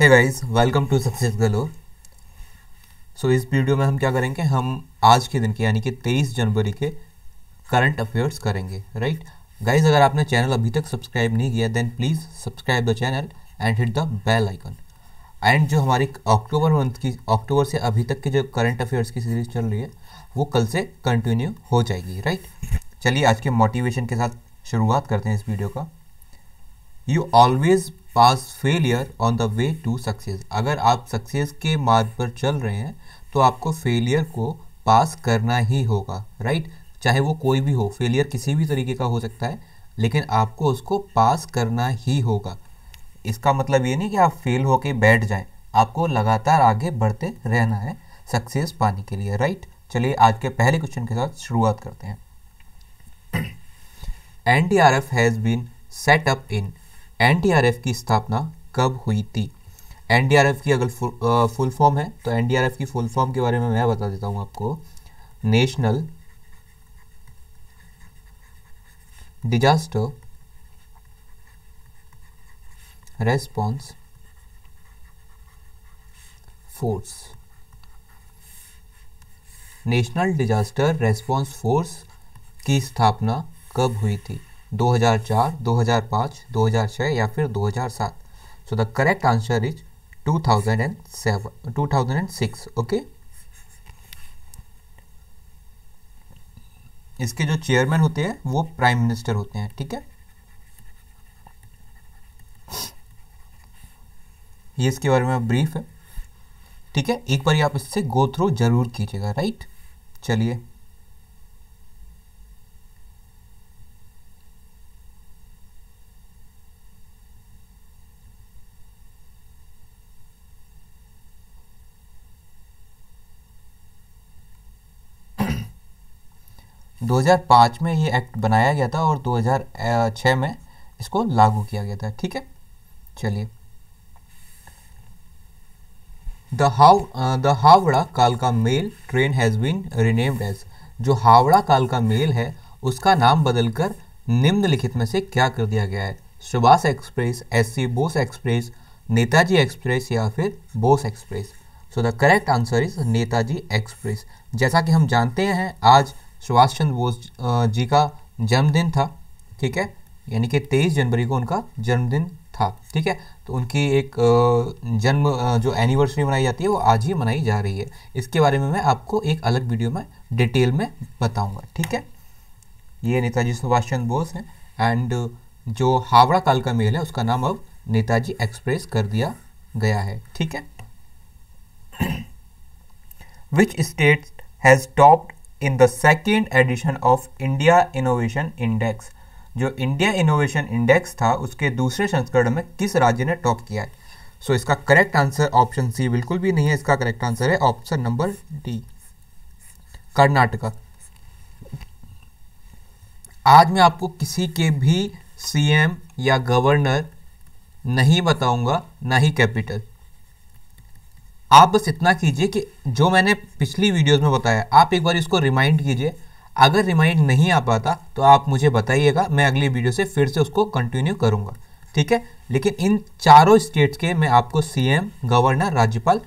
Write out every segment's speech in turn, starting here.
है guys welcome to success galore सो इस वीडियो में हम क्या करेंगे हम आज के दिन के यानी कि 23 जनवरी के करंट अफेयर्स करेंगे राइट right? गाइस अगर आपने चैनल अभी तक सब्सक्राइब नहीं किया then please subscribe the channel and hit the bell icon and जो हमारी अक्टूबर मंथ की अक्टूबर से अभी तक की जो करंट अफेयर्स की सीरीज चल रही है वो कल से कंटिन्यू हो जाएगी राइट right? चलिए आज के मोटिवेशन के साथ शुरुआत करते हैं इस वीडियो का you always pass failure on the way to success अगर आप सक्सेस के मार्ग पर चल रहे हैं तो आपको फेलियर को पास करना ही होगा राइट चाहे वो कोई भी हो फेलियर किसी भी तरीके का हो सकता है लेकिन आपको उसको पास करना ही होगा इसका मतलब ये नहीं कि आप फेल होके बैठ जाएं आपको लगातार आगे बढ़ते रहना है सक्सेस पाने के लिए राइट चलिए आज के पहले क्वेश्चन के साथ शुरुआत करते हैं N D R F has been set up in NDRF की स्थापना कब हुई थी एनडीआरएफ की अगर फुल, फॉर्म है तो एनडीआरएफ की फुल फॉर्म के बारे में मैं बता देता हूँ आपको national disaster response force national disaster response force की स्थापना कब हुई थी 2004, 2005, 2006 या फिर 2007 so the correct answer is 2007 2006 okay okay? इसके जो चेयरमैन होते हैं वो प्राइम मिनिस्टर होते हैं ठीक है ये इसके बारे में ब्रीफ है ठीक है एक बार आप इससे गो थ्रू जरूर कीजिएगा राइट चलिए 2005 में ये एक्ट बनाया गया था और 2006 में इसको लागू किया गया था ठीक है चलिए द हाव द हावड़ा कालका mail train has been renamed as जो हावड़ा कालका मेल है उसका नाम बदलकर निम्नलिखित में से क्या कर दिया गया है Subhash express S C Bose express Netaji express या फिर Bose express so the correct answer is Netaji express जैसा कि हम जानते हैं आज सुभाष चंद्र बोस जी का जन्मदिन था ठीक है यानी कि तेईस जनवरी को उनका जन्मदिन था ठीक है तो उनकी एक जन्म जो एनिवर्सरी मनाई जाती है वो आज ही मनाई जा रही है इसके बारे में मैं आपको एक अलग वीडियो में डिटेल में बताऊंगा ठीक है ये नेताजी सुभाष चंद्र बोस हैं एंड जो हावड़ा काल का मेल है उसका नाम अब नेताजी एक्सप्रेस कर दिया गया है ठीक है which state has topped in the second edition of India innovation index जो इंडिया इनोवेशन इंडेक्स था उसके दूसरे संस्करण में किस राज्य ने टॉप किया है सो so, इसका करेक्ट आंसर ऑप्शन सी बिल्कुल भी नहीं है इसका करेक्ट आंसर है ऑप्शन नंबर डी कर्नाटका आज मैं आपको किसी के भी सीएम या गवर्नर नहीं बताऊंगा ना ही कैपिटल आप बस इतना कीजिए कि जो मैंने पिछली वीडियोस में बताया आप एक बार इसको रिमाइंड कीजिए अगर रिमाइंड नहीं आ पाता तो आप मुझे बताइएगा मैं अगली वीडियो से फिर से उसको कंटिन्यू करूँगा ठीक है लेकिन इन चारों स्टेट्स के मैं आपको सीएम गवर्नर राज्यपाल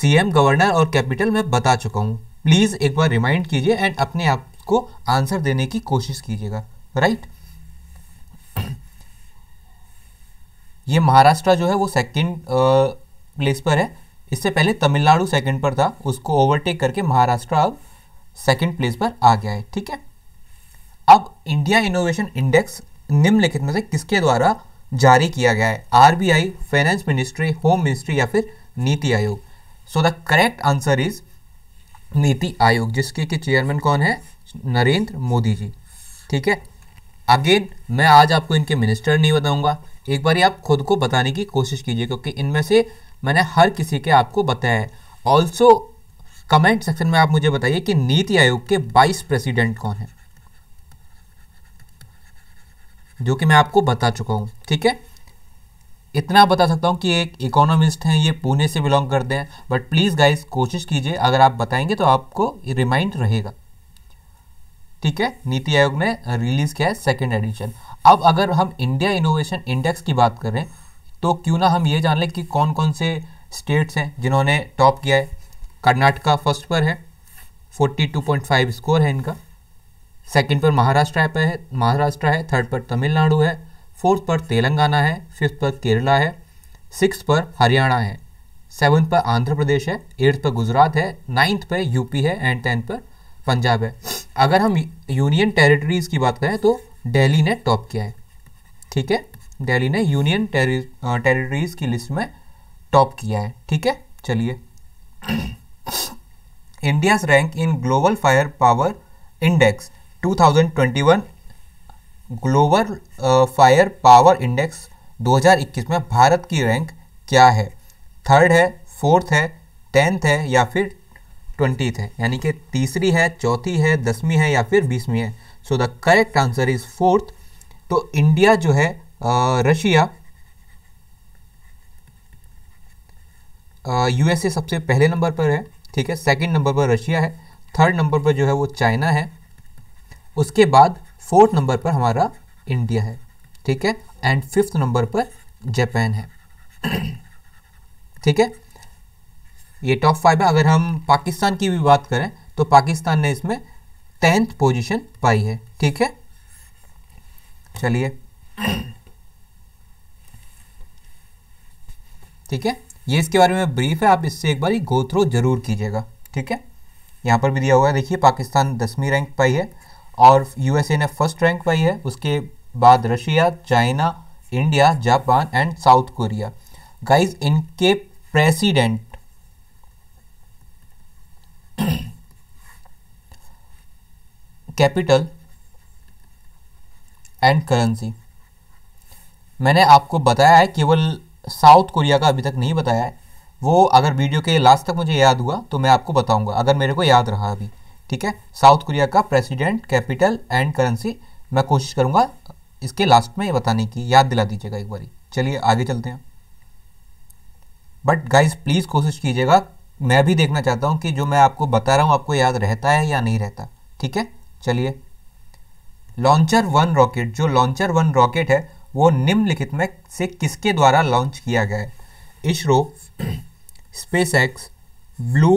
सीएम गवर्नर और कैपिटल मैं बता चुका हूँ प्लीज़ एक बार रिमाइंड कीजिए एंड अपने आप को आंसर देने की कोशिश कीजिएगा राइट ये महाराष्ट्र जो है वो सेकंड प्लेस पर है इससे पहले तमिलनाडु सेकंड पर था उसको ओवरटेक करके महाराष्ट्र अब सेकंड प्लेस पर आ गया है ठीक है अब इंडिया इनोवेशन इंडेक्स निम्नलिखित में से किसके द्वारा जारी किया गया है RBI finance ministry home ministry या फिर NITI Aayog so the correct answer is NITI Aayog जिसके के चेयरमैन कौन है नरेंद्र मोदी जी ठीक है अगेन मैं आज आपको इनके मिनिस्टर नहीं बताऊंगा एक बार आप खुद को बताने की कोशिश कीजिए क्योंकि इनमें से मैंने हर किसी के आपको बताया है ऑल्सो कमेंट सेक्शन में आप मुझे बताइए कि नीति आयोग के 22 प्रेसिडेंट कौन हैं जो कि मैं आपको बता चुका हूं ठीक है इतना बता सकता हूं कि एक इकोनॉमिस्ट हैं ये पुणे से बिलोंग करते हैं बट प्लीज़ गाइस कोशिश कीजिए अगर आप बताएंगे तो आपको रिमाइंड रहेगा ठीक है नीति आयोग ने रिलीज़ किया है सेकेंड एडिशन अब अगर हम इंडिया इनोवेशन इंडेक्स की बात करें तो क्यों ना हम ये जान लें कि कौन कौन से स्टेट्स हैं जिन्होंने टॉप किया है कर्नाटका फर्स्ट पर है 42.5 स्कोर है इनका सेकंड पर महाराष्ट्र पर है महाराष्ट्र है थर्ड पर तमिलनाडु है फोर्थ पर तेलंगाना है फिफ्थ पर केरला है सिक्स पर हरियाणा है सेवन्थ पर आंध्र प्रदेश है एट्थ पर गुजरात है नाइन्थ पर यूपी है एंड टेंथ पर पंजाब है अगर हम यूनियन टेरिटरीज़ की बात करें तो दिल्ली ने टॉप किया है ठीक है दिल्ली ने यूनियन टेरिटरीज की लिस्ट में टॉप किया है ठीक है चलिए India's rank in global fire power index 2021 global fire power index 2021 में भारत की रैंक क्या है थर्ड है फोर्थ है टेंथ है या फिर ट्वेंटी है यानी कि तीसरी है चौथी है दसवीं है या फिर बीसवीं है so the correct answer is fourth तो इंडिया जो है रशिया यूएसए सबसे पहले नंबर पर है ठीक है सेकंड नंबर पर रशिया है थर्ड नंबर पर जो है वो चाइना है उसके बाद फोर्थ नंबर पर हमारा इंडिया है ठीक है एंड फिफ्थ नंबर पर जापान है ठीक है ये टॉप फाइव है अगर हम पाकिस्तान की भी बात करें तो पाकिस्तान ने इसमें टेंथ पोजीशन पाई है ठीक है चलिए ठीक है ये इसके बारे में ब्रीफ है आप इससे एक बार ही गोथ्रो जरूर कीजिएगा ठीक है यहाँ पर भी दिया हुआ है देखिए पाकिस्तान दसवीं रैंक पाई है और यूएसए ने फर्स्ट रैंक पाई है उसके बाद Russia China India Japan and South Korea guys इनके प्रेसिडेंट कैपिटल एंड करेंसी मैंने आपको बताया है केवल साउथ कोरिया का अभी तक नहीं बताया है वो अगर वीडियो के लास्ट तक मुझे याद हुआ तो मैं आपको बताऊंगा अगर मेरे को याद रहा अभी ठीक है साउथ कोरिया का प्रेसिडेंट कैपिटल एंड करेंसी मैं कोशिश करूंगा इसके लास्ट में बताने की याद दिला दीजिएगा एक बारी चलिए आगे चलते हैं बट गाइज प्लीज़ कोशिश कीजिएगा मैं भी देखना चाहता हूँ कि जो मैं आपको बता रहा हूँ आपको याद रहता है या नहीं रहता ठीक है चलिए लॉन्चर वन रॉकेट जो लॉन्चर वन रॉकेट है वो निम्नलिखित में से किसके द्वारा लॉन्च किया गया है इसरो स्पेस एक्स ब्लू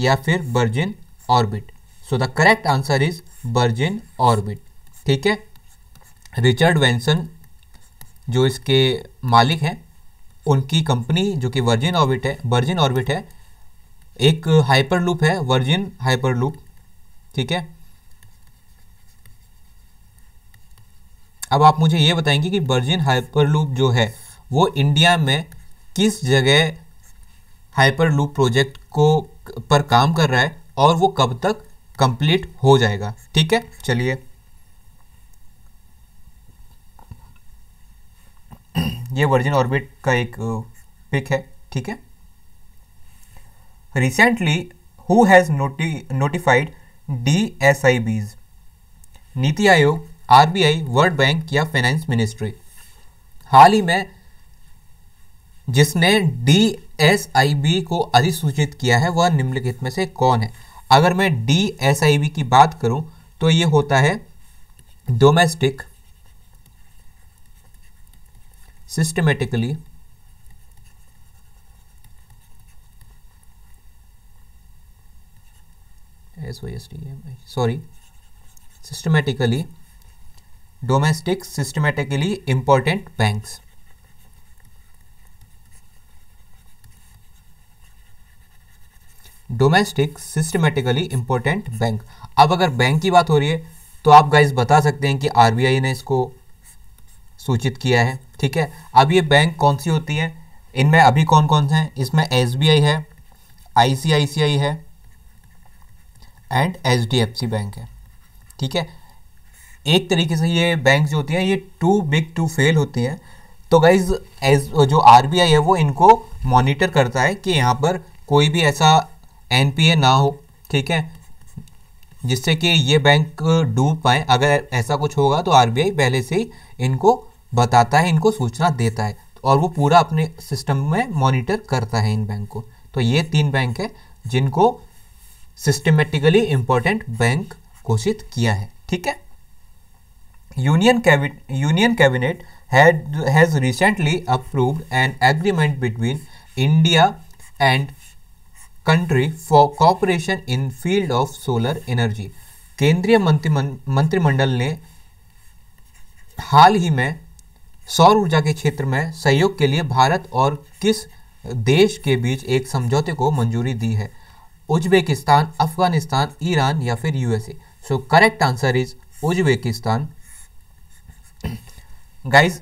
या फिर Virgin Orbit so the correct answer is Virgin Orbit ठीक है रिचर्ड वेंसन जो इसके मालिक हैं उनकी कंपनी जो कि वर्जिन ऑर्बिट है वर्जिन ऑर्बिट है एक हाइपर लूप है वर्जिन हाइपर लूप ठीक है अब आप मुझे ये बताएंगे कि वर्जिन हाइपरलूप जो है वो इंडिया में किस जगह हाइपरलूप प्रोजेक्ट को पर काम कर रहा है और वो कब तक कंप्लीट हो जाएगा ठीक है चलिए ये वर्जिन ऑर्बिट का एक पिक है ठीक है recently who has notified D S I Bs NITI Aayog RBI, world bank या फाइनेंस मिनिस्ट्री हाल ही में जिसने डी एस आई बी को अधिसूचित किया है वह निम्नलिखित में से कौन है अगर मैं डी की बात करूं तो यह होता है domestic systematically S Y S T sorry systematically domestic systematically important banks domestic systematically important bank अब अगर बैंक की बात हो रही है तो आप गाइस बता सकते हैं कि आरबीआई ने इसको सूचित किया है ठीक है अब ये बैंक कौन सी होती है इनमें अभी कौन कौन से हैं इसमें एसबीआई है आईसीआईसीआई है एंड एचडीएफसी बैंक है ठीक है एक तरीके से ये बैंक जो होती हैं ये टू बिग टू फेल होती हैं तो गाइज एज जो आर है वो इनको मॉनिटर करता है कि यहाँ पर कोई भी ऐसा एन ना हो ठीक है जिससे कि ये बैंक डूब पाए अगर ऐसा कुछ होगा तो आर पहले से ही इनको बताता है इनको सूचना देता है और वो पूरा अपने सिस्टम में मॉनिटर करता है इन बैंक को तो ये तीन बैंक है जिनको सिस्टमेटिकली इम्पोर्टेंट बैंक घोषित किया है ठीक है union union cabinet has recently approved an agreement between India and country for cooperation in field of solar energy केंद्रीय मंत्रिमंडल ने हाल ही में सौर ऊर्जा के क्षेत्र में सहयोग के लिए भारत और किस देश के बीच एक समझौते को मंजूरी दी है उज्बेकिस्तान अफगानिस्तान ईरान या फिर USA so correct answer is Uzbekistan guys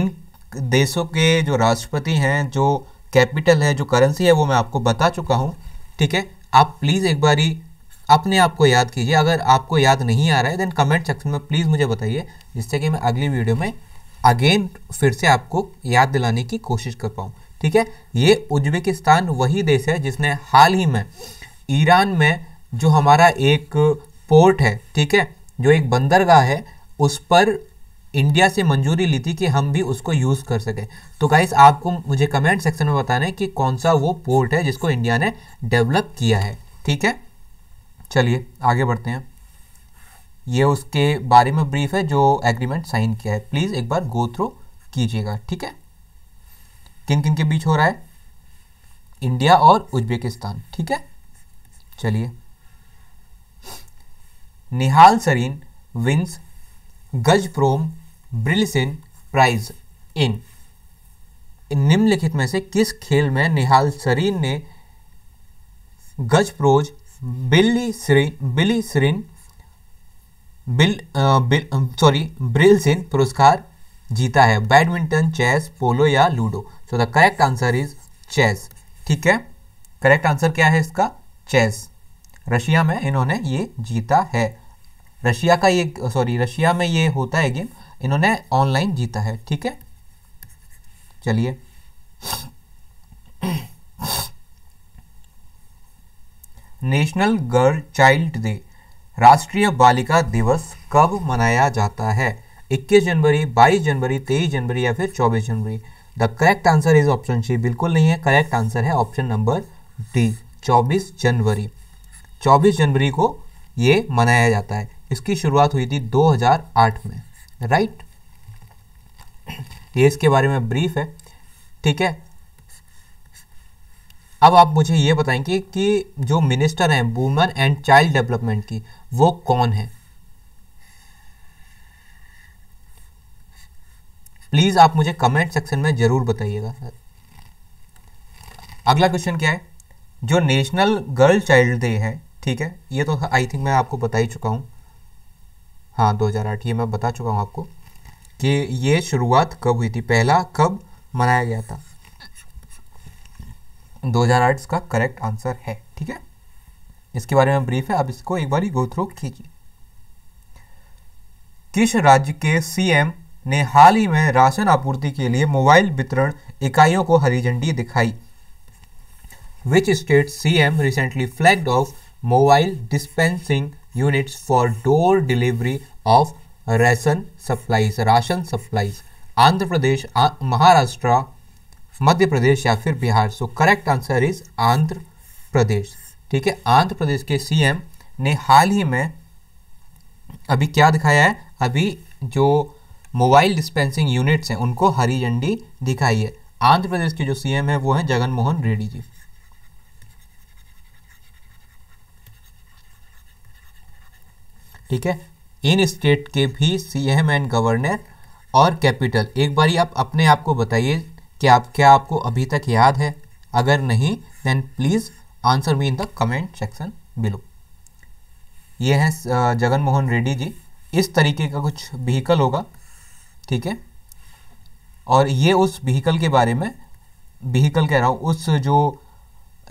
इन देशों के जो राष्ट्रपति हैं जो कैपिटल है जो करेंसी है वो मैं आपको बता चुका हूँ ठीक है आप प्लीज़ एक बारी अपने आप को याद कीजिए अगर आपको याद नहीं आ रहा है देन कमेंट सेक्शन में प्लीज़ मुझे बताइए जिससे कि मैं अगली वीडियो में अगेन फिर से आपको याद दिलाने की कोशिश कर पाऊँ ठीक है ये उज्बेकिस्तान वही देश है जिसने हाल ही में ईरान में जो हमारा एक पोर्ट है ठीक है जो एक बंदरगाह है उस पर इंडिया से मंजूरी ली थी कि हम भी उसको यूज़ कर सकें तो गाइस आपको मुझे कमेंट सेक्शन में बताना है कि कौन सा वो पोर्ट है जिसको इंडिया ने डेवलप किया है ठीक है चलिए आगे बढ़ते हैं ये उसके बारे में ब्रीफ है जो एग्रीमेंट साइन किया है प्लीज़ एक बार गो थ्रू कीजिएगा ठीक है किन किन के बीच हो रहा है इंडिया और उज्बेकिस्तान ठीक है चलिए निहाल सरीन विंस गज प्रोम ब्रिलिसन प्राइज इन निम्नलिखित में से किस खेल में निहाल सरीन ने प्रोज बिल्ली सरीन बिली सरीन बिल, बिल सॉरी ब्रिलसिन पुरस्कार जीता है बैडमिंटन चेस पोलो या ludo so the correct answer is chess ठीक है करेक्ट आंसर क्या है इसका चेस रशिया में इन्होंने ये जीता है रशिया का ये सॉरी रशिया में ये होता है गेम इन्होंने ऑनलाइन जीता है ठीक है चलिए नेशनल गर्ल चाइल्ड डे राष्ट्रीय बालिका दिवस कब मनाया जाता है 21 जनवरी 22 जनवरी 23 जनवरी या फिर 24 जनवरी the correct answer is option C बिल्कुल नहीं है करेक्ट आंसर है ऑप्शन नंबर डी 24 जनवरी 24 जनवरी को ये मनाया जाता है इसकी शुरुआत हुई थी 2008 में राइट ये इसके बारे में ब्रीफ है ठीक है अब आप मुझे ये बताएंगे कि जो मिनिस्टर हैं वुमेन एंड चाइल्ड डेवलपमेंट की वो कौन है प्लीज़ आप मुझे कमेंट सेक्शन में ज़रूर बताइएगा अगला क्वेश्चन क्या है जो नेशनल गर्ल चाइल्ड डे है ठीक है ये तो आई थिंक मैं आपको बता ही चुका हूँ हाँ 2008 ये मैं बता चुका हूँ आपको कि ये शुरुआत कब हुई थी पहला कब मनाया गया था 2008 इसका करेक्ट आंसर है ठीक है इसके बारे में ब्रीफ है आप इसको एक बार गो थ्रू कीजिए किस राज्य के सीएम ने हाल ही में राशन आपूर्ति के लिए मोबाइल वितरण इकाइयों को हरी झंडी दिखाई which state CM recently flagged off mobile dispensing units for door delivery of ration supplies ration supplies Andhra Pradesh Maharashtra Madhya Pradesh या फिर Bihar so correct answer is Andhra Pradesh ठीक है आंध्र प्रदेश के सी एम ने हाल ही में अभी क्या दिखाया है अभी जो मोबाइल डिस्पेंसिंग यूनिट्स हैं उनको हरी झंडी दिखाई है आंध्र प्रदेश के जो सी एम है वो हैं जगनमोहन रेड्डी जी ठीक है इन स्टेट के भी सी एम एंड गवर्नर और कैपिटल एक बार आप अपने आप को बताइए कि आप क्या आपको अभी तक याद है अगर नहीं then please answer me in the comment section below ये हैं जगन मोहन रेड्डी जी इस तरीके का कुछ व्हीकल होगा ठीक है और ये उस व्हीकल के बारे में व्हीकल कह रहा हूँ उस जो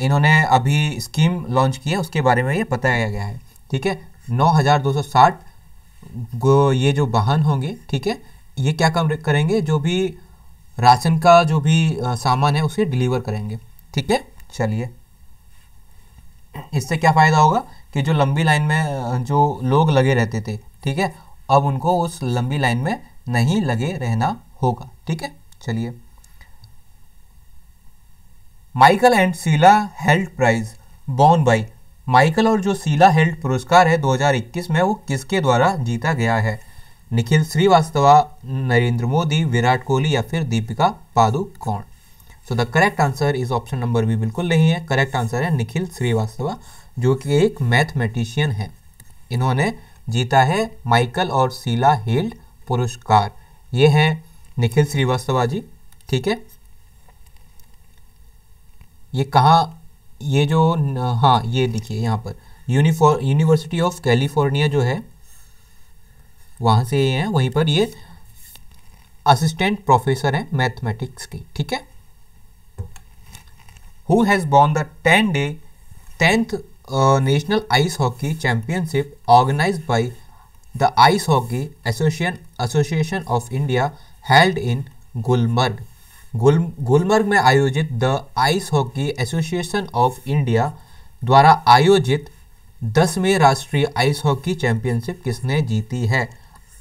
इन्होंने अभी स्कीम लॉन्च की है उसके बारे में ये बताया गया है ठीक है 9,260 ये जो वाहन होंगे ठीक है ये क्या कम करेंगे जो भी राशन का जो भी सामान है उसे डिलीवर करेंगे ठीक है चलिए इससे क्या फ़ायदा होगा कि जो लंबी लाइन में जो लोग लगे रहते थे ठीक है अब उनको उस लंबी लाइन में नहीं लगे रहना होगा ठीक है चलिए Michael and Sheila health prize born by Michael और जो सीला हेल्ड पुरस्कार है 2021 में वो किसके द्वारा जीता गया है निखिल श्रीवास्तवा नरेंद्र मोदी विराट कोहली या फिर Deepika Padukone so the correct answer is option number B बिल्कुल नहीं है करेक्ट आंसर है निखिल श्रीवास्तवा जो कि एक मैथमेटिशियन है इन्होंने जीता है माइकल और सीला हेल्ड पुरस्कार ये हैं निखिल श्रीवास्तवा जी ठीक है ये कहाँ ये जो हाँ ये देखिए यहाँ पर यूनिफॉर यूनिवर्सिटी ऑफ कैलिफोर्निया जो है वहाँ से ये हैं वहीं पर ये असिस्टेंट प्रोफेसर हैं मैथमेटिक्स की ठीक है who has won the ten day tenth national ice hockey championship organize by the ice hockey association association of India held in Gulmarg Gulmarg में आयोजित the ice hockey association of India द्वारा आयोजित दसवें राष्ट्रीय आइस हॉकी चैंपियनशिप किसने जीती है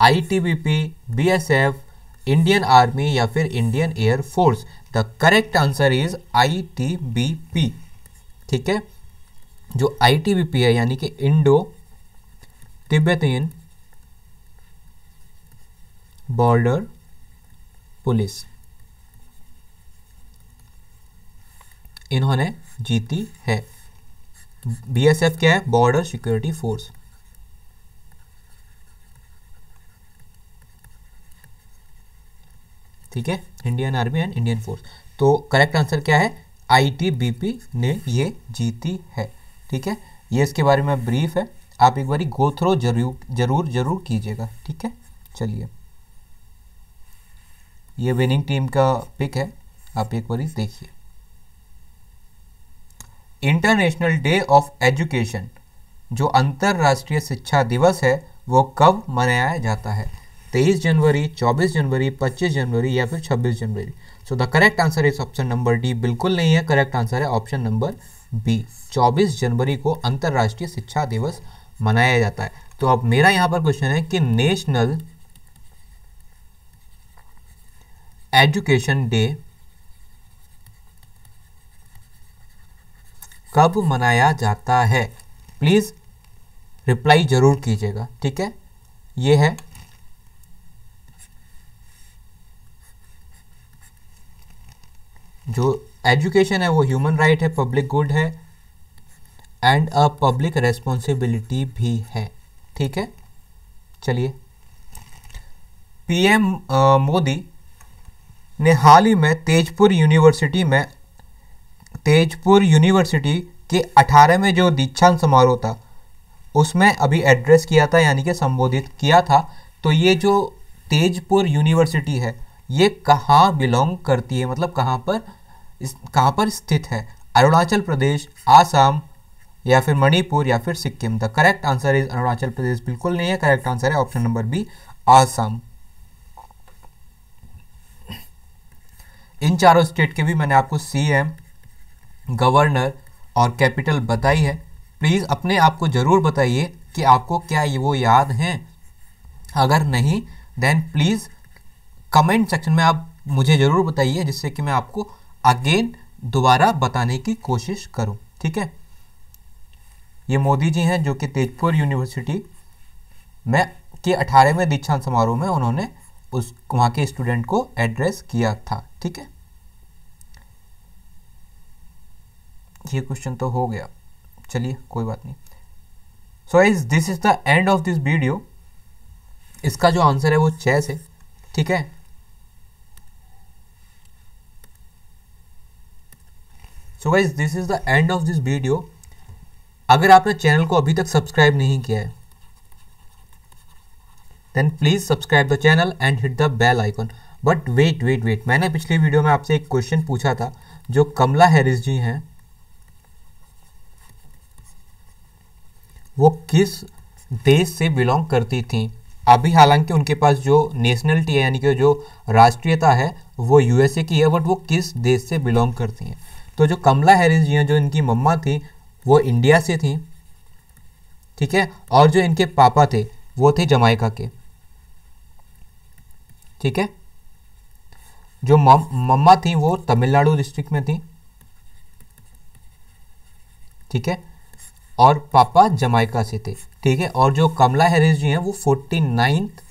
ITBP, BSF, Indian army या फिर Indian air force the correct answer is ITBP ठीक है जो आईटीबीपी है यानी कि इंडो तिब्बतीन बॉर्डर पुलिस इन्होंने जीती है बीएसएफ क्या है बॉर्डर सिक्योरिटी फोर्स ठीक है Indian army and Indian force तो करेक्ट आंसर क्या है आईटीबीपी ने ये जीती है ठीक है ये इसके बारे में ब्रीफ है आप एक बारी गो थ्रो जरूर जरूर जरूर कीजिएगा ठीक है चलिए ये विनिंग टीम का पिक है आप एक बारी देखिए इंटरनेशनल डे ऑफ एजुकेशन जो अंतर्राष्ट्रीय शिक्षा दिवस है वो कब मनाया जाता है 23 जनवरी 24 जनवरी 25 जनवरी या फिर 26 जनवरी so the correct answer is option number D बिल्कुल नहीं है करेक्ट आंसर है ऑप्शन नंबर बी 24 जनवरी को अंतर्राष्ट्रीय शिक्षा दिवस मनाया जाता है तो अब मेरा यहां पर क्वेश्चन है कि नेशनल एजुकेशन डे कब मनाया जाता है प्लीज़ रिप्लाई ज़रूर कीजिएगा ठीक है ये है जो एजुकेशन है वो ह्यूमन राइट right है पब्लिक गुड है एंड अ पब्लिक रेस्पॉन्सिबिलिटी भी है ठीक है चलिए पीएम मोदी ने हाल ही में तेजपुर यूनिवर्सिटी में तेजपुर यूनिवर्सिटी के में जो दीक्षांत समारोह था उसमें अभी एड्रेस किया था यानी कि संबोधित किया था तो ये जो तेजपुर यूनिवर्सिटी है ये कहाँ बिलोंग करती है मतलब कहाँ पर कहाँ पर स्थित है अरुणाचल प्रदेश आसाम या फिर मणिपुर या फिर Sikkim the correct answer is Arunachal Pradesh बिल्कुल नहीं है करेक्ट आंसर है ऑप्शन नंबर बी आसाम इन चारों स्टेट के भी मैंने आपको सी एम गवर्नर और कैपिटल बताई है प्लीज़ अपने आप को ज़रूर बताइए कि आपको क्या ये वो याद हैं अगर नहीं देन प्लीज़ कमेंट सेक्शन में आप मुझे ज़रूर बताइए जिससे कि मैं आपको अगेन दोबारा बताने की कोशिश करूं ठीक है ये मोदी जी हैं जो कि तेजपुर यूनिवर्सिटी में के अठारहवें दीक्षांत समारोह में उन्होंने उस वहाँ के स्टूडेंट को एड्रेस किया था ठीक है ये क्वेश्चन तो हो गया चलिए कोई बात नहीं so is this is the end of this video इसका जो आंसर है वो चेस है ठीक है so guys this is the end of this video अगर आपने चैनल को अभी तक सब्सक्राइब नहीं किया है then please subscribe the channel and hit the bell icon but wait wait wait मैंने पिछली वीडियो में आपसे एक क्वेश्चन पूछा था जो कमला हैरिस जी हैं वो किस देश से बिलोंग करती थी अभी हालांकि उनके पास जो नेशनलिटी है यानी कि जो राष्ट्रीयता है वो यूएसए की है बट वो किस देश से बिलोंग करती हैं तो जो कमला हैरिस जी हैं जो इनकी मम्मा थी वो इंडिया से थी ठीक है और जो इनके पापा थे वो थे जमाइका के ठीक है जो मम्मा थी वो तमिलनाडु डिस्ट्रिक्ट में थी ठीक है और पापा जमाइका से थे ठीक है और जो कमला हैरिस जी हैं वो फोर्टी नाइन्थ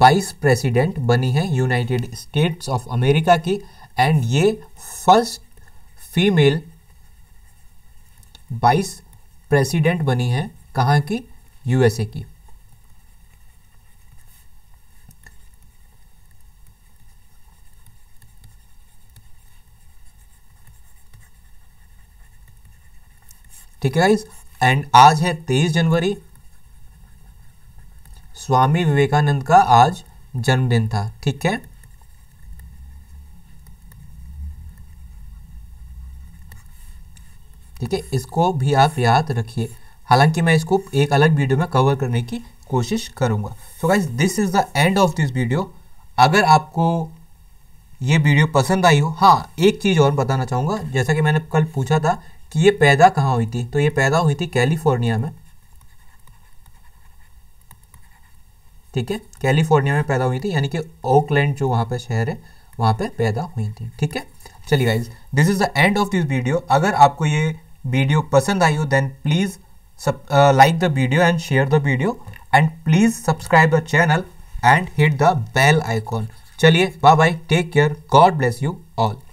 वाइस प्रेसिडेंट बनी हैं यूनाइटेड स्टेट्स ऑफ अमेरिका की एंड ये फर्स्ट फीमेल वाइस प्रेसिडेंट बनी हैं कहाँ की यूएसए की ठीक है गाइज एंड आज है तेईस जनवरी स्वामी विवेकानंद का आज जन्मदिन था ठीक है ठीक है इसको भी आप याद रखिए हालांकि मैं इसको एक अलग वीडियो में कवर करने की कोशिश करूंगा so guys this is the end of this video अगर आपको ये वीडियो पसंद आई हो हाँ एक चीज़ और बताना चाहूँगा जैसा कि मैंने कल पूछा था कि ये पैदा कहाँ हुई थी तो ये पैदा हुई थी कैलिफोर्निया में ठीक है कैलिफोर्निया में पैदा हुई थी यानी कि ओकलैंड जो वहाँ पे शहर है वहाँ पे पैदा हुई थी ठीक है चलिए guys this is the end of this video अगर आपको ये वीडियो पसंद आई हो then please like the video and share the video and please subscribe the channel and hit the bell icon चलिए bye bye take care God bless you all